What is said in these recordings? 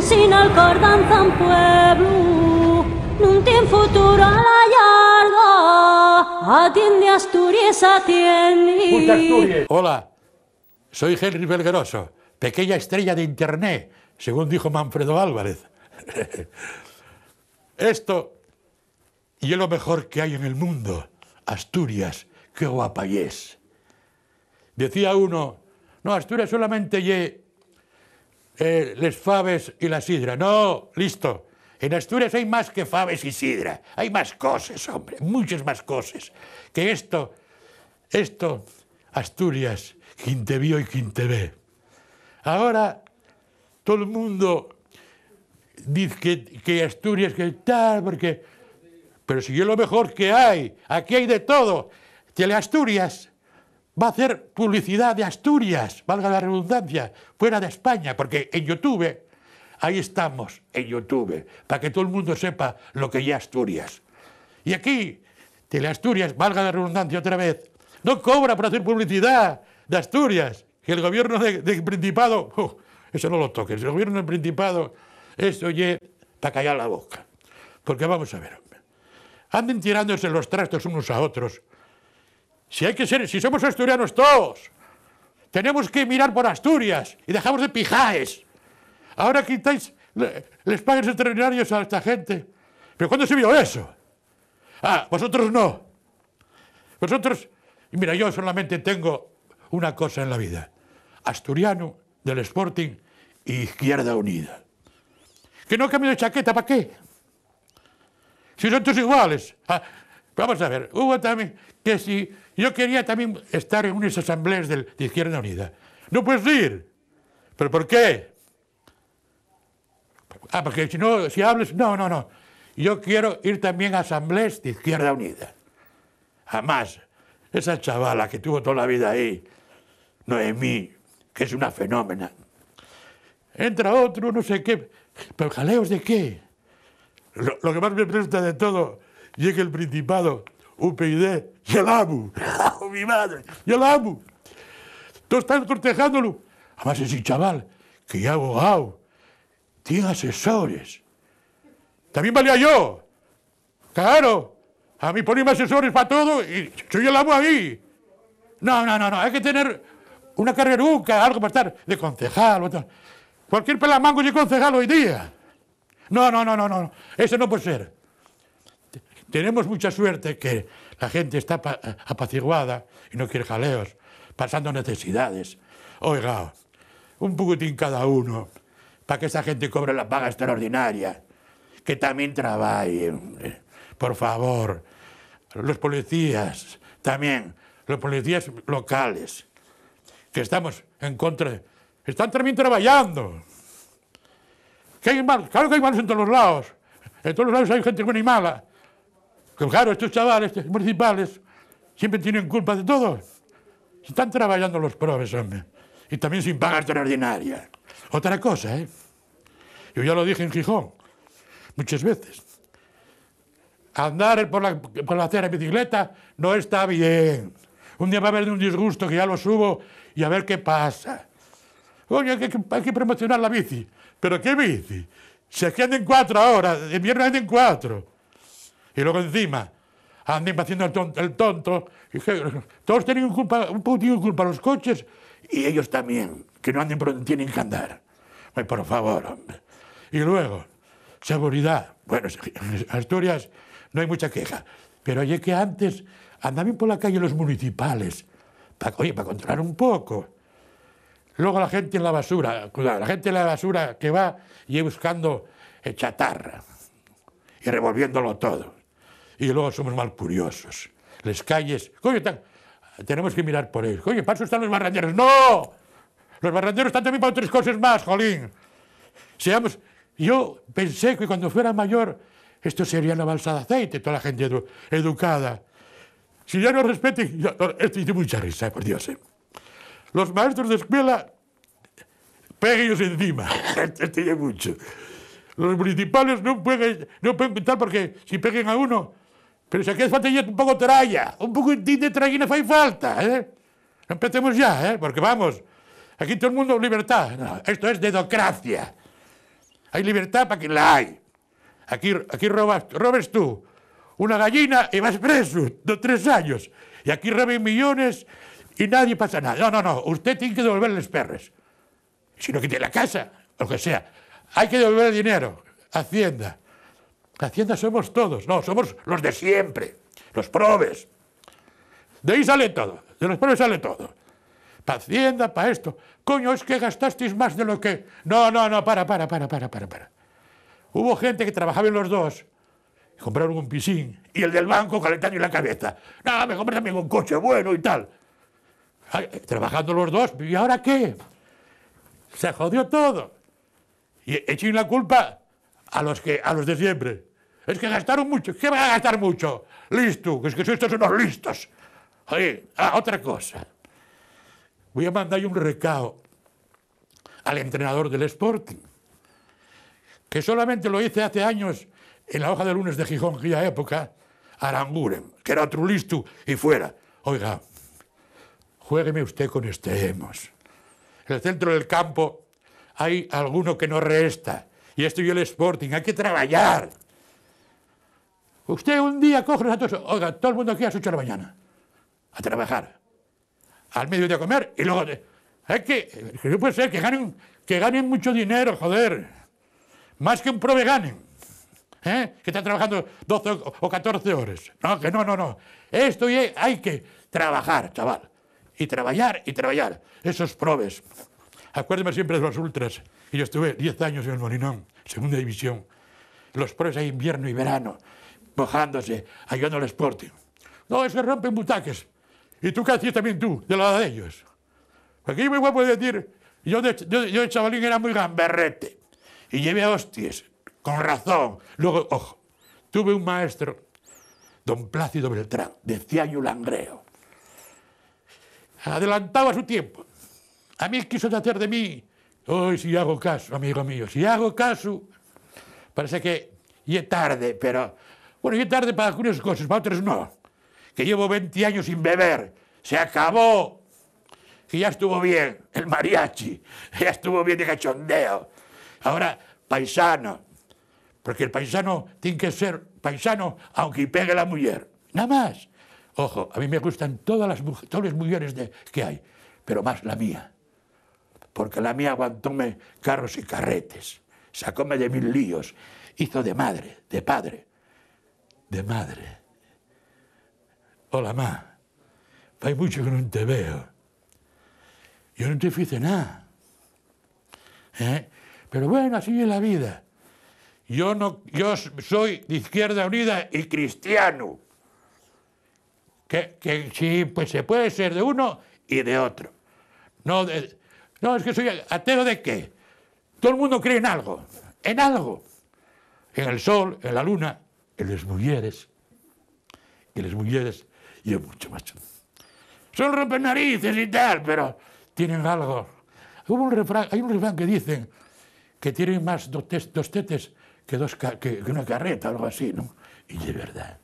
sin el un pueblo, no tiene futuro a la atiende Asturias, atiende. Hola, soy Henry Belgueroso, pequeña estrella de Internet, según dijo Manfredo Álvarez. Esto, y es lo mejor que hay en el mundo, Asturias, qué guapa y es. Decía uno, no, Asturias solamente ye eh, les faves y la sidra. No, listo. En Asturias hay más que faves y sidra. Hay más cosas, hombre, muchas más cosas. Que esto, esto, Asturias, vio y te ve... Ahora todo el mundo dice que, Asturias, que tal, porque... Pero si yo lo mejor que hay, aquí hay de todo. le Asturias va a hacer publicidad de Asturias, valga la redundancia, fuera de España, porque en YouTube, ahí estamos, en YouTube, para que todo el mundo sepa lo que ya Asturias. Y aquí, Asturias, valga la redundancia otra vez, no cobra por hacer publicidad de Asturias, que el gobierno del Principado, eso no lo toques, el gobierno del Principado, eso oye, para callar la boca. Porque vamos a ver, anden tirándose los trastos unos a otros si hay que ser, si somos asturianos todos, tenemos que mirar por Asturias y dejamos de pijaes. Ahora quitáis, les pagas extraordinarios a esta gente. ¿Pero cuándo se vio eso? Ah, vosotros no. Vosotros, mira, yo solamente tengo una cosa en la vida. Asturiano del Sporting Izquierda Unida. Que no cambio de chaqueta, ¿para qué? Si son todos iguales. Ah, Vamos a ver, hubo también que si yo quería también estar en unas asambleas de, Izquierda Unida. No puedes ir. ¿Pero por qué? Ah, porque si no, si hables, no, no, no. Yo quiero ir también a asambleas de Izquierda Unida. Jamás. Esa chavala que tuvo toda la vida ahí, Noemí, que es una fenómena. Entra otro, no sé qué. ¿Pero jaleos de qué? Lo, que más me presta de todo llega el Principado, UPyD yo el amo, oh, mi madre! yo lo amo. Todos están cortejándolo. Además, es un chaval que ya abogado, tiene asesores. También valía yo. Claro, a mí ponerme asesores para todo y yo el amo ahí. No, no, no, no, hay que tener una carreruca, algo para estar de concejal. O Cualquier pelamango es de concejal hoy día. No, no, no, no, no, eso no puede ser. Tenemos mucha suerte que la gente está apaciguada y no quiere jaleos, pasando necesidades. Oiga, un poquitín cada uno, para que esa gente cobre la paga extraordinaria, que también trabajen, eh, por favor. Los policías, también, los policías locales, que estamos en contra, están también trabajando. hay mal, claro que hay malos en todos lados. En todos los lados hay gente buena y mala claro, estos chavales municipales siempre tienen culpa de todo. Están trabajando los probes, hombre. Y también sin paga extraordinaria. Otra cosa, ¿eh? Yo ya lo dije en Gijón muchas veces. Andar por la, por la acera en bicicleta no está bien. Un día va a haber un disgusto que ya lo subo y a ver qué pasa. Oye, hay que, promocionar la bici. ¿Pero qué bici? Si aquí anden cuatro ahora, en viernes anden cuatro. Y luego encima andan haciendo el tonto. todos tienen culpa, un poquito culpa los coches y ellos también, que no anden por donde tienen que andar. Ay, por favor, hombre. Y luego, seguridad. Bueno, en Asturias no hay mucha queja. Pero oye que antes andaban por la calle los municipales. Para, oye, para controlar un poco. Luego la gente en la basura, la gente en la basura que va y buscando chatarra y revolviéndolo todo y luego somos mal curiosos. Les calles, coño, tan, tenemos que mirar por ellos. Oye, para eso están los barranderos. ¡No! Los barranderos están también para otras cosas más, jolín. Seamos, yo pensé que cuando fuera mayor esto sería una balsa de aceite, toda la gente educada. Si ya no respete esto hizo mucha risa, por Dios. ¿eh? Los maestros de escuela, peguenlos encima, esto mucho. Los municipales no pueden, no pueden pintar porque si peguen a uno, pero si es falta un poco tralla, un poco de traguina fai falta, eh. Empecemos ya, eh? Porque vamos, aquí todo el mundo libertad. esto es dedocracia. Hay libertad para quien la hay. Aquí, aquí robas, robes tú una gallina y vas preso de tres años. Y aquí roben millones y nadie pasa nada. No, no, no, usted tiene que devolverles perres perros. Si no la casa, lo que sea. Hay que devolver el dinero. Hacienda. Hacienda somos todos, no, somos los de siempre, los probes. De ahí sale todo, de los probes sale todo. Para Hacienda, para esto. Coño, es que gastasteis más de lo que... No, no, no, para, para, para, para, para, para. Hubo gente que trabajaba en los dos, y compraron un pisín, y el del banco calentando en la cabeza. No, me compré también un coche bueno y tal. trabajando los dos, ¿y ahora qué? Se jodió todo. Y echen la culpa a los, que, a los de siempre. Es que gastaron mucho. ¿Qué van a gastar mucho? Listo, es que estos son los listos. Oye, ah, otra cosa. Voy a mandar un recado al entrenador del Sporting, que solamente lo hice hace años en la hoja de lunes de Gijón, aquella época, Aranguren, que era otro listo y fuera. Oiga, juégueme usted con este hemos. En el centro del campo hay alguno que no resta. Y esto y el Sporting, hay que trabajar. Usted un día coge los datos, oiga, todo el mundo aquí a las 8 de la mañana, a trabajar, al medio de comer y luego... Es que, no puede ser que ganen, que ganen mucho dinero, joder, más que un prove ganen, ¿eh? que están trabajando 12 o 14 horas. No, que no, no, no. Esto hay que trabajar, chaval, y trabajar y trabajar. Esos probes. Acuérdeme siempre de los ultras. yo estuve 10 años en el Molinón, segunda división. Los probes hay invierno y verano mojándose, ayudando al Sporting. No, se rompen butaques. ¿Y tú qué hacías también tú, de la de ellos? aquí yo me voy decir, yo de, yo, chavalín era muy gamberrete y llevé a hostias, con razón. Luego, ojo, tuve un maestro, don Plácido Beltrán, de yo langreo. Adelantaba su tiempo. A mí quiso hacer de mí, hoy si hago caso, amigo mío, si hago caso, parece que y es tarde, pero bueno, yo tarde para algunas cosas, para otras no. Que llevo 20 años sin beber. Se acabó. Que ya estuvo bien el mariachi. Ya estuvo bien el cachondeo. Ahora, paisano. Porque el paisano tiene que ser paisano aunque pegue la mujer. Nada más. Ojo, a mí me gustan todas las, todas mujeres de, que hay, pero más la mía. Porque la mía aguantóme carros y carretes, sacóme de mil líos, hizo de madre, de padre de madre. Hola, ma. Hay mucho que no te veo. Yo no te hice nada. Eh? Pero bueno, así es la vida. Yo, no, yo soy de Izquierda Unida y cristiano. Que, sí, pues se puede ser de uno y de otro. No, no es que soy ateo de qué. Todo el mundo cree en algo, en algo. En el sol, en la luna, que les mujeres, que les mujeres y es mucho macho. Son rompenarices narices y tal, pero tienen algo. Hubo un refrán, hay un refrán que dicen que tienen más dos, tetes que, dos una carreta, algo así, ¿no? Y de verdad.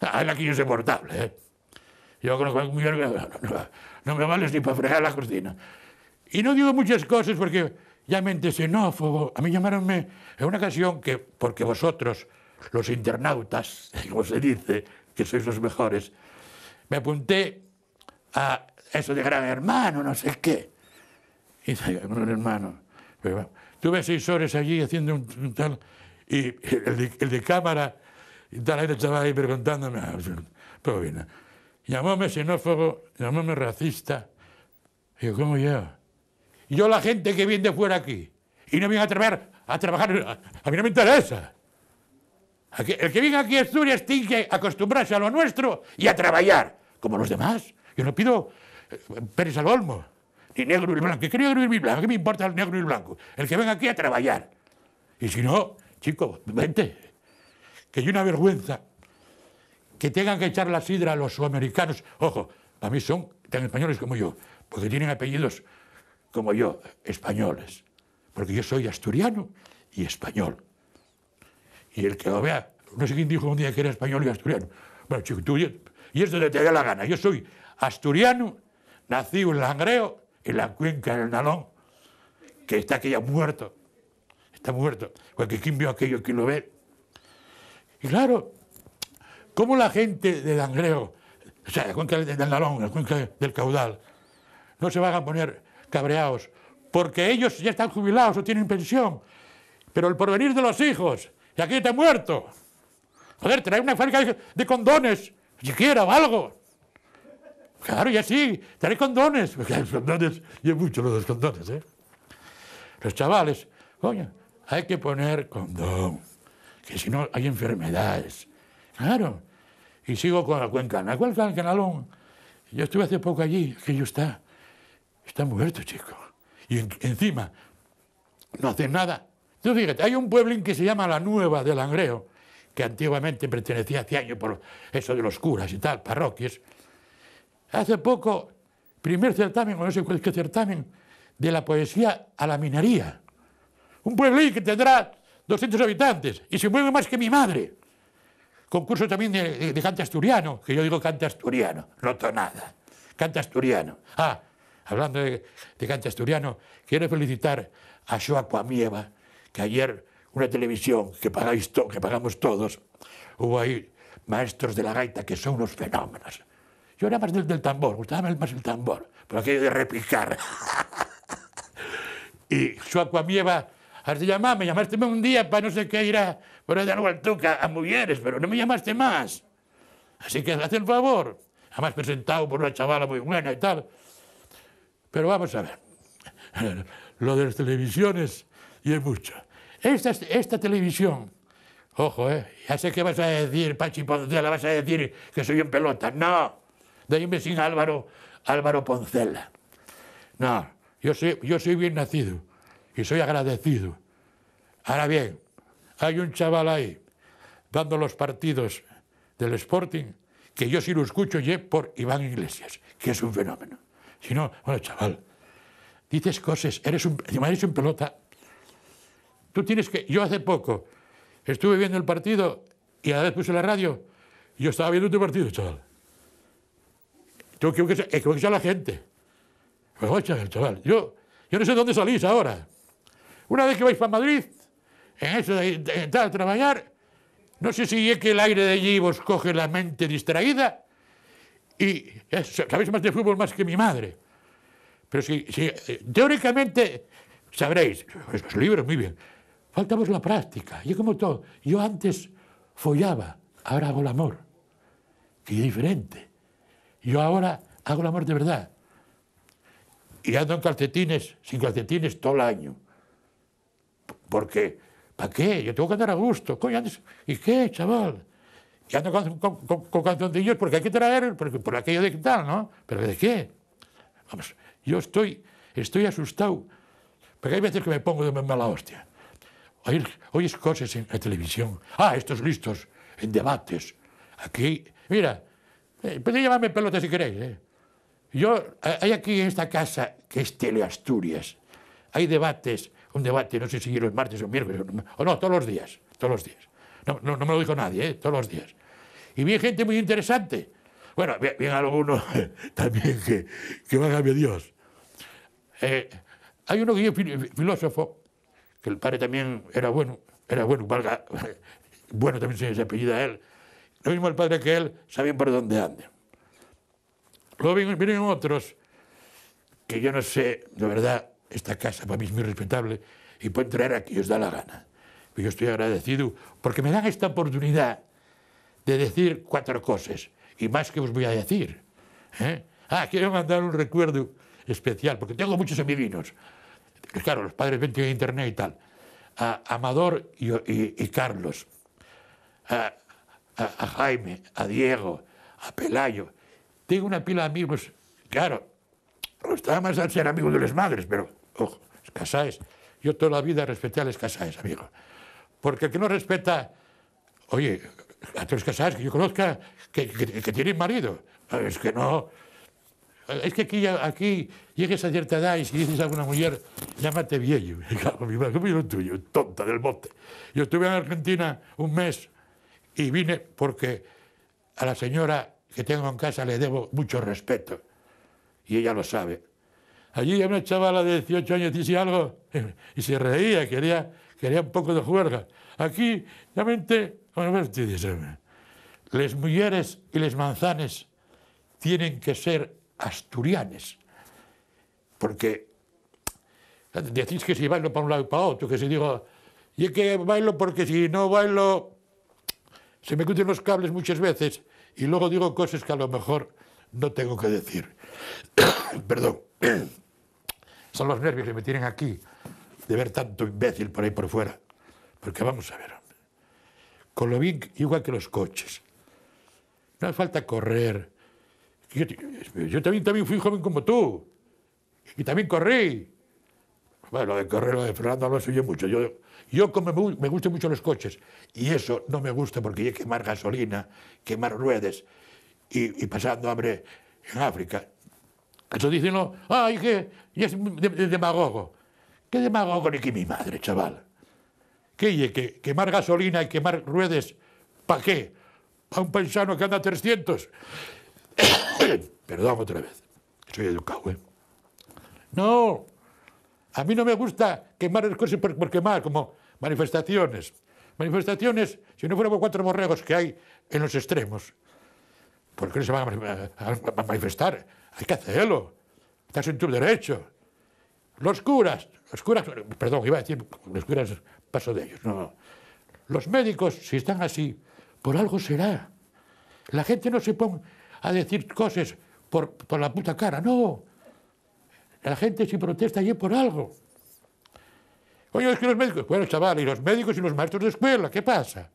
Ah, la yo soy portable, ¿eh? Yo conozco a mi mujer, no, me vales ni para fregar la cocina. Y no digo muchas cosas porque ya me xenófobo. A mí llamaronme en una ocasión que, porque vosotros, los internautas, como se dice, que sois los mejores, me apunté a eso de gran hermano, no sé qué. Y gran hermano. Tuve seis horas allí haciendo un, tal, y el de, cámara, y tal, el chaval ahí preguntándome, ah, pero pues, pues Llamóme xenófobo, llamóme racista. Y yo, ¿cómo yo? yo la gente que viene de fuera aquí, y no me a trabajar, a mí no me interesa el que venga aquí a Asturias tiene que acostumbrarse a lo nuestro y a trabajar, como los demás. Yo no pido eh, Pérez al Olmo, ni negro ni blanco. ¿Qué negro blanco? ¿Qué me importa el negro ni el blanco? El que venga aquí a trabajar. Y si no, chico, vente. Que hay una vergüenza que tengan que echar la sidra a los sudamericanos. Ojo, a mí son tan españoles como yo, porque tienen apellidos como yo, españoles. Porque yo soy asturiano y español. Y el que lo vea, no sé quién dijo un día que era español y asturiano. Bueno, chico, tú, y es donde te da la gana. Yo soy asturiano, nacido en Langreo, en la cuenca del Nalón, que está aquí ya muerto. Está muerto. Cualquier quien vio aquello, quien lo ve. Y claro, ¿cómo la gente de Langreo, o sea, la cuenca del Nalón, la cuenca del Caudal, no se van a poner cabreados? Porque ellos ya están jubilados o tienen pensión. Pero el porvenir de los hijos, aquí está muerto. Joder, trae una fábrica de, condones, siquiera o algo. Claro, ya sí, trae condones. condones, y es mucho los condones, ¿eh? Los chavales, coño, hay que poner condón, que si no hay enfermedades. Claro. Y sigo con la cuencana. ¿Cuál el canalón? Yo estuve hace poco allí, aquello está, está muerto, chico. Y encima, no hace nada entonces, fíjate, hay un pueblín que se llama La Nueva del Angreo, que antiguamente pertenecía hace años por eso de los curas y tal, parroquias. Hace poco, primer certamen, o no sé cuál es qué certamen, de la poesía a la minería. Un pueblín que tendrá 200 habitantes y se mueve más que mi madre. Concurso también de, de, cante asturiano, que yo digo cante asturiano, no tonada. Cante asturiano. Ah, hablando de, cante asturiano, quiero felicitar a Shoa Amieva, que ayer una televisión que, pagáis to que pagamos todos, hubo ahí maestros de la gaita que son unos fenómenos. Yo era más del, del tambor, gustaba más el tambor, por aquello de replicar. y su acuamieva, has de llamarme, llamaste un día para no sé qué ir a, algo al tuca a mujeres, pero no me llamaste más. Así que haz el favor. Además presentado por una chavala muy buena y tal. Pero vamos a ver. Lo de las televisiones y es mucho. Esta, esta televisión, ojo, eh, ya sé qué vas a decir, Pachi Poncela, vas a decir que soy un pelota. No, déjeme sin Álvaro, Álvaro Poncela. No, yo soy, yo soy bien nacido y soy agradecido. Ahora bien, hay un chaval ahí dando los partidos del Sporting que yo sí lo escucho y por Iván Iglesias, que es un fenómeno. Si no, bueno, chaval, dices cosas, eres un, eres un pelota, Tú tienes que... Yo hace poco estuve viendo el partido y a la vez puse la radio. Y yo estaba viendo tu partido, chaval. Tengo que escuchar a la gente. Pues, chaval, yo, yo no sé dónde salís ahora. Una vez que vais para Madrid, en eso de, entrar a trabajar, no sé si es que el aire de allí vos coge la mente distraída y sabéis más de fútbol más que mi madre. Pero si, si eh, teóricamente sabréis, esos pues, libros, muy bien, Faltamos la práctica. Yo como todo, yo antes follaba, ahora hago el amor, Qué diferente. Yo ahora hago el amor de verdad. Y ando en calcetines, sin calcetines, todo el año. Porque, ¿para qué? Yo tengo que andar a gusto. Coño, ¿Y qué, chaval? Y ando con, con, con, porque hay que traer, porque, por aquello de tal, ¿no? ¿Pero de qué? Vamos, yo estoy, estoy asustado. Porque hay veces que me pongo de mala hostia. Oyes, oyes cosas en la televisión. Ah, estos listos, en debates. Aquí, mira, eh, podéis llamarme pelota si queréis. Eh. Yo, eh, hay aquí en esta casa, que es Teleasturias, hay debates, un debate, no sé si los martes o miércoles, o no, todos los días, todos los días. No, me lo dijo nadie, eh, todos los días. Y vi gente muy interesante. Bueno, bien, algunos también que, que van a Dios. hay uno que yo, filósofo, que el padre también era bueno, era bueno, valga, bueno también se a él. Lo mismo el padre que él, sabían por dónde anda. Luego vienen otros que yo no sé, de verdad, esta casa para mí es muy respetable y pueden traer aquí os da la gana. Yo estoy agradecido porque me dan esta oportunidad de decir cuatro cosas y más que os voy a decir. ¿eh? Ah, quiero mandar un recuerdo especial porque tengo muchos amigos claro, los padres ven tienen internet y tal, a Amador y, Carlos, a, Jaime, a Diego, a Pelayo. Tengo una pila de amigos, claro, estaba más al ser amigo de las madres, pero, ojo, escasáis. yo toda la vida respeté a las Casais, amigo. Porque el que no respeta, oye, a los Casais que yo conozca, que, que tienen marido, es que no, eh, es que aquí, aquí llegues a cierta edad y si dices a una mujer, llámate viejo. mi yo Tonta del bote. Yo estuve en Argentina un mes y vine porque a la señora que tengo en casa le debo mucho respeto. Y ella lo sabe. Allí había una chavala de 18 años, dice algo, y se reía, quería, quería un poco de juerga. Aquí, realmente, bueno, las mujeres y las manzanes tienen que ser asturianes. Porque decís que si bailo para un lado y para otro, que si digo, y que bailo porque si no bailo se me cuten los cables muchas veces y luego digo cosas que a lo mejor no tengo que decir. Perdón. Son los nervios que me tienen aquí de ver tanto imbécil por ahí por fuera. Porque vamos a ver, Con lo bien, igual que los coches. No hace falta correr, yo, también, también fui joven como tú. Y también corrí. Bueno, lo de correr, lo de Fernando no suyo mucho. Yo, yo como me, gustan mucho los coches, y eso no me gusta porque hay que quemar gasolina, quemar ruedas y, pasando hambre en África. Eso dicen, no, ay, que y es demagogo. ¿Qué demagogo ni que mi madre, chaval? ¿Qué que quemar gasolina y quemar ruedas? ¿Para qué? ¿Para un paisano que anda 300? Perdón otra vez, soy educado, ¿eh? No, a mí no me gusta quemar las cosas por, quemar, como manifestaciones. Manifestaciones, si no fuéramos cuatro morregos que hay en los extremos, ¿por qué no se van a, manifestar? Hay que hacerlo. Estás en tu derecho. Los curas, los curas, perdón, iba a decir, los curas paso de ellos, no. Los médicos, si están así, por algo será. La gente no se pone a decir cosas por, la puta cara. No. La gente si protesta allí por algo. Oye, es que los médicos... Bueno, chaval, y los médicos y los maestros de escuela, ¿qué pasa?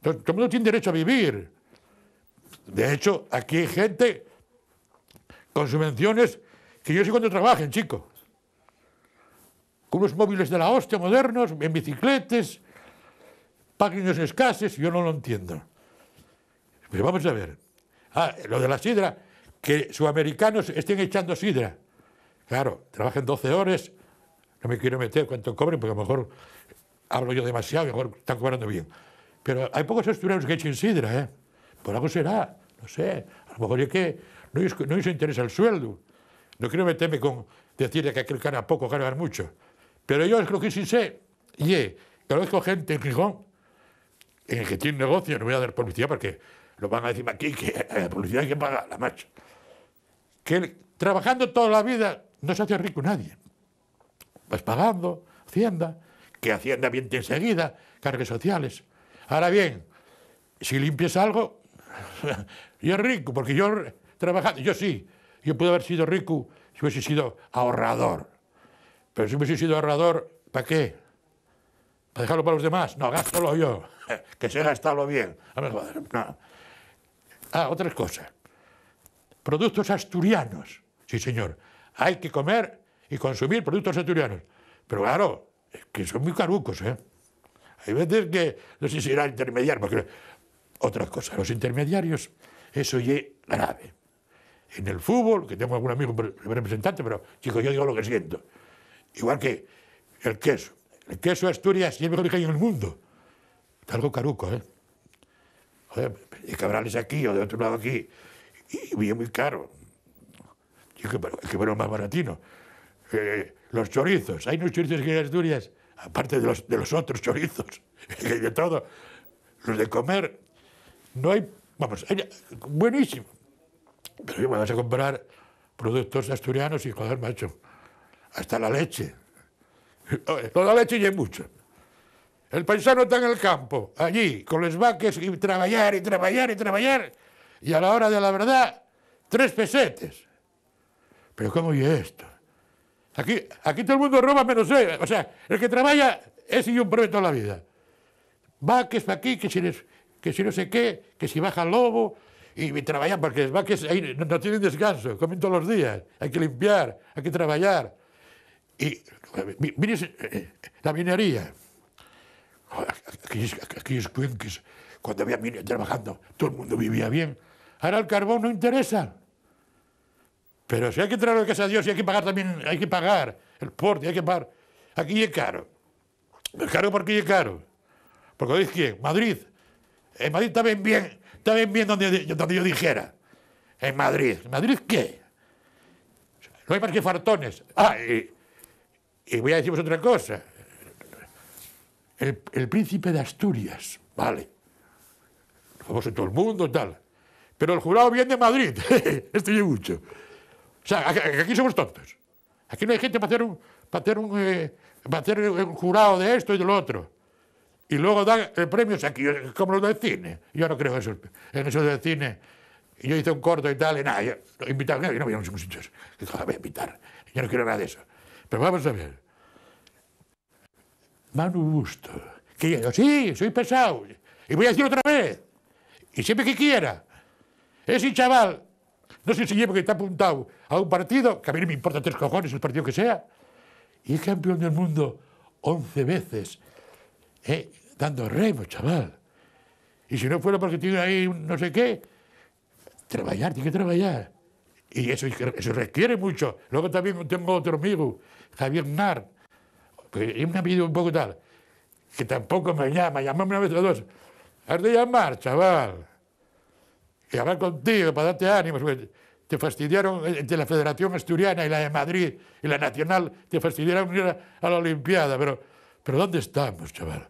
Todo el mundo tiene derecho a vivir. De hecho, aquí hay gente con subvenciones que yo sé cuando trabajen, chicos. Con los móviles de la hostia modernos, en bicicletas, páginas escases, yo no lo entiendo. Pero vamos a ver. Ah, lo de la sidra, que sudamericanos estén echando sidra. Claro, trabajan 12 horas, no me quiero meter cuánto cobren, porque a lo mejor hablo yo demasiado, a lo mejor están cobrando bien. Pero hay pocos estudiantes que echen sidra, ¿eh? Por algo será, no sé. A lo mejor es que no les, no interesa el sueldo. No quiero meterme con decirle que aquel gana poco, gana mucho. Pero yo creo que sí sé, y yeah, conozco gente en Gijón en el que tiene negocio, no voy a dar publicidad porque lo van a decir aquí que eh, la publicidad hay que pagar, la marcha. Que trabajando toda la vida no se hace rico nadie. Vas pagando, Hacienda, que Hacienda viente enseguida, cargas sociales. Ahora bien, si limpias algo, yo rico, porque yo trabajando, yo sí, yo puedo haber sido rico si hubiese sido ahorrador. Pero si hubiese sido ahorrador, ¿para qué? ¿Para dejarlo para los demás? No, gástalo yo, que se gastado bien. A no. Ah, otra cosa. Productos asturianos. Sí, señor. Hay que comer y consumir productos asturianos. Pero claro, que son muy carucos, ¿eh? Hay veces que, no sé si intermediario, porque... Otra cosa, los intermediarios, eso ya es grave. En el fútbol, que tengo algún amigo representante, pero chico, yo digo lo que siento. Igual que el queso. El queso de Asturias es el mejor que hay en el mundo. Está algo caruco, ¿eh? Joder, Cabrales aquí o de otro lado aquí. Y bien muy caro. Y que, que más baratino. Eh, los chorizos. Hay unos chorizos que en Asturias, aparte de los, otros chorizos, de todo. Los de comer, no hay. Vamos, buenísimo. Pero me vas a comprar productos asturianos y joder, macho. Hasta la leche. Toda la leche y hay mucho. El paisano está en el campo, allí, con los vaques y trabajar y trabajar y trabajar. Y a la hora de la verdad, tres pesetes. Pero ¿cómo y esto? Aquí, aquí todo el mundo roba menos él. O sea, el que trabaja es y un prove toda la vida. Vaques para aquí, que si, que si no sé qué, que si baja el lobo, y, trabajan, porque los vaques no, tienen descanso, comen todos los días, hay que limpiar, hay que trabajar. Y mire eh, eh, la minería. Aquí es cuenques, cuando había minas trabajando, todo el mundo vivía bien. Ahora el carbón no interesa. Pero si hay que a que casa de Dios y hay que pagar también, hay que pagar el porte, hay que pagar. Aquí es caro. Es caro porque es caro. Porque dices Madrid. En Madrid está bien, bien, bien, donde, yo dijera. En Madrid. ¿En Madrid qué? No hay más que fartones. Ah, y, y voy a deciros otra cosa el, príncipe de Asturias, vale, Vamos en todo el mundo, tal. Pero el jurado viene de Madrid, Estoy yo mucho. O sea, aquí somos tontos. Aquí no hay gente para hacer un, para eh, hacer un, jurado de esto y de lo otro. Y luego dan eh, premios aquí, eh, como los de cine. Yo no creo en eso, en eso del cine. Yo hice un corto y tal, y nada, yo, invitado, yo no voy a a invitar, yo no quiero nada de eso. Pero vamos a ver. Manu Busto. Que yo sí, soy pesado. Y voy a decir otra vez. Y siempre que quiera. Ese chaval, no sé si porque que está apuntado a un partido, que a mí no me importa tres cojones el partido que sea, y es campeón del mundo 11 veces, eh, dando remo, chaval. Y si no fuera porque tiene ahí no sé qué, trabajar, tiene que trabajar. Y eso, eso requiere mucho. Luego también tengo otro amigo, Javier Nar, pues me ha pedido un poco tal, que tampoco me llama, llamame una vez o dos. Has de llamar, chaval. Y hablar contigo para darte ánimos. Te fastidiaron entre eh, la Federación Asturiana y la de Madrid y la Nacional, te fastidiaron a la Olimpiada. Pero, pero ¿dónde estamos, chaval?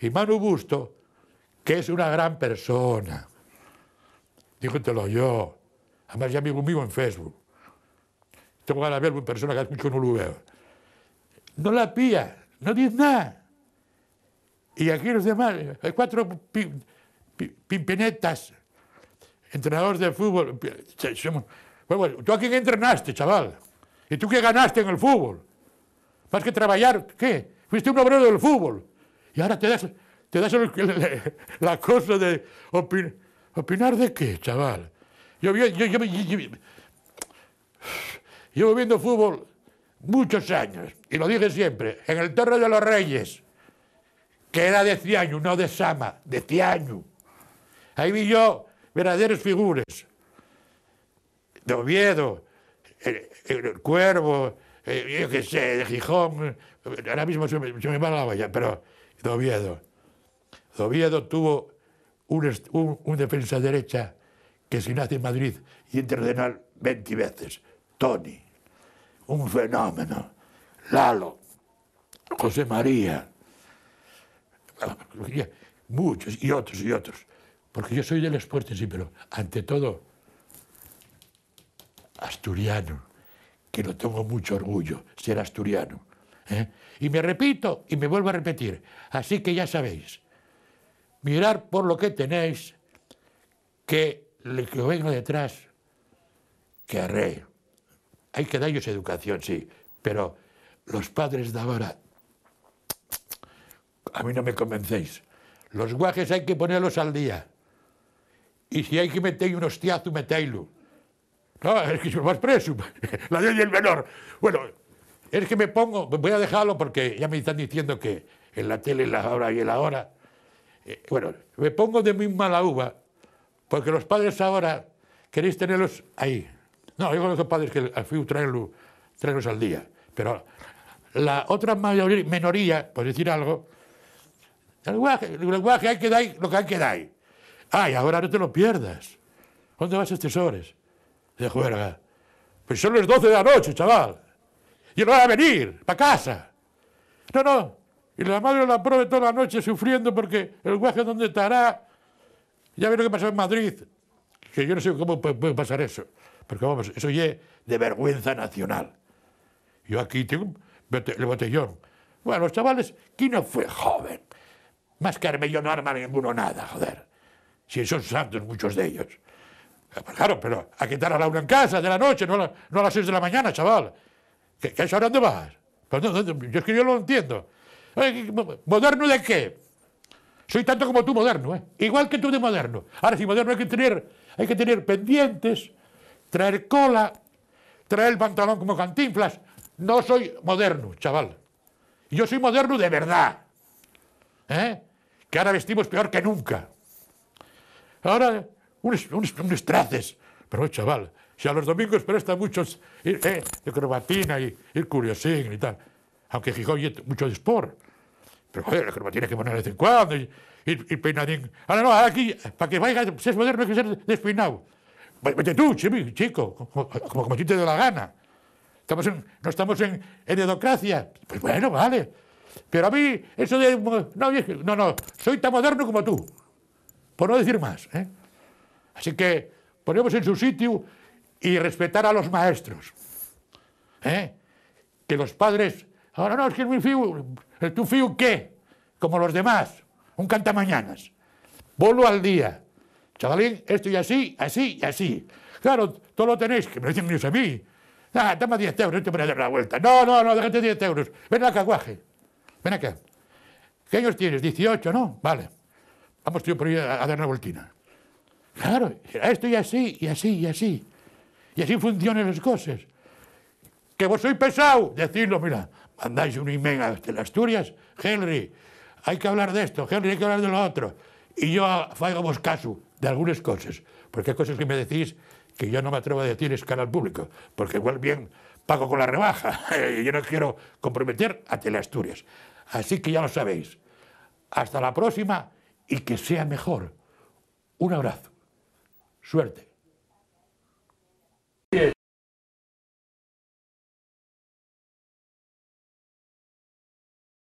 Y Manu Busto, que es una gran persona, dígotelo yo, además ya amigo vivo en Facebook. Tengo ganas de verlo en persona, que mucho no lo veo no la pilla no dice nada. Y aquí los demás, hay cuatro pimpinetas, entrenadores de fútbol. Bueno, ¿tú a quién entrenaste, chaval? ¿Y tú qué ganaste en el fútbol? Más que trabajar, ¿qué? Fuiste un obrero del fútbol. Y ahora te das, te das la cosa de opinar de qué, chaval. Yo, yo, yo, yo, yo, yo viendo fútbol muchos años, y lo dije siempre, en el Torre de los Reyes, que era de Ciaño, no de Sama, de Ciaño. Ahí vi yo verdaderos figuras, de Oviedo, el, Cuervo, eh, yo qué sé, Gijón, ahora mismo se me, se ya la pero de Oviedo. Oviedo tuvo un, defensa derecha que se nace en Madrid y internacional 20 veces, Tony un fenómeno. Lalo, José María, muchos y otros y otros. Porque yo soy del esporte, sí, pero ante todo asturiano, que lo tengo mucho orgullo, ser asturiano. ¿eh? Y me repito y me vuelvo a repetir. Así que ya sabéis, mirar por lo que tenéis, que lo que vengo detrás, que hay que darles educación, sí, pero los padres de ahora, a mí no me convencéis. Los guajes hay que ponerlos al día. Y si hay que meter un hostiazo, metéislo. No, es que yo más preso. La ley del menor. Bueno, es que me pongo, voy a dejarlo porque ya me están diciendo que en la tele la hora y la hora. Eh, bueno, me pongo de muy mala uva porque los padres ahora queréis tenerlos ahí. No, yo conozco padres que a FIU traen al día, pero la otra mayoría, minoría, por decir algo, el lenguaje, el hay que dar lo que hay que dar. Ay, ahora no te lo pierdas. ¿Dónde vas a tesores? De juerga. Pues son las 12 de la noche, chaval. Y no van a venir, para casa. No, no. Y la madre la prove toda la noche sufriendo porque el lenguaje dónde estará. Ya veo lo que pasó en Madrid. Que yo no sé cómo puede pasar eso. Porque vamos, pues, eso es de vergüenza nacional. Yo aquí tengo el botellón. Bueno, los chavales, ¿quién no fue joven? Más que yo no arma ninguno nada, joder. Si son santos muchos de ellos. Ah, pues claro, pero a quitar a la una en casa de la noche, no a, no a las seis de la mañana, chaval. ¿Qué, qué ahora dónde vas? Pues yo es que yo lo entiendo. ¿Moderno de qué? Soy tanto como tú moderno, ¿eh? igual que tú de moderno. Ahora, si moderno hay que tener, hay que tener pendientes, traer cola, traer el pantalón como cantinflas. No soy moderno, chaval. Yo soy moderno de verdad. ¿eh? Que ahora vestimos peor que nunca. Ahora, unos, unos, unos traces. Pero, chaval, si a los domingos presta muchos eh, de cromatina y ir curiosín y tal. Aunque Gijón y mucho de sport. Pero, joder, la cromatina hay que poner de vez en cuando y, ir, peinadín. Ahora no, aquí, para que vaya, si es moderno hay que ser despeinado. Vete tú, chico, como, como, ti te dé la gana. Estamos no estamos en, heredocracia. Pues bueno, vale. Pero a mí, eso de. No, no, no, soy tan moderno como tú. Por no decir más. ¿eh? Así que ponemos en su sitio y respetar a los maestros. ¿eh? Que los padres. Ahora no, es que es mi fiu. ¿Tu fiu qué? Como los demás. Un cantamañanas. Volo al día chavalín, esto y así, así y así. Claro, todo lo tenéis, que me dicen ellos a mí. Ah, toma 10 euros, te voy a dar la vuelta. No, no, no, déjate 10 euros. Ven acá, guaje. Ven acá. ¿Qué años tienes? 18, ¿no? Vale. Vamos tío por ahí a, dar una voltina. Claro, esto y así, y así, y así. Y así funcionan las cosas. Que vos sois pesado, decidlo, mira, mandáis un email a Asturias, Henry, hay que hablar de esto, Henry, hay que hablar de lo otro. Y yo hago vos caso de algunas cosas, porque hay cosas que me decís que yo no me atrevo a decir es cara al público, porque igual bien pago con la rebaja, y yo no quiero comprometer a Teleasturias. Así que ya lo sabéis. Hasta la próxima y que sea mejor. Un abrazo. Suerte.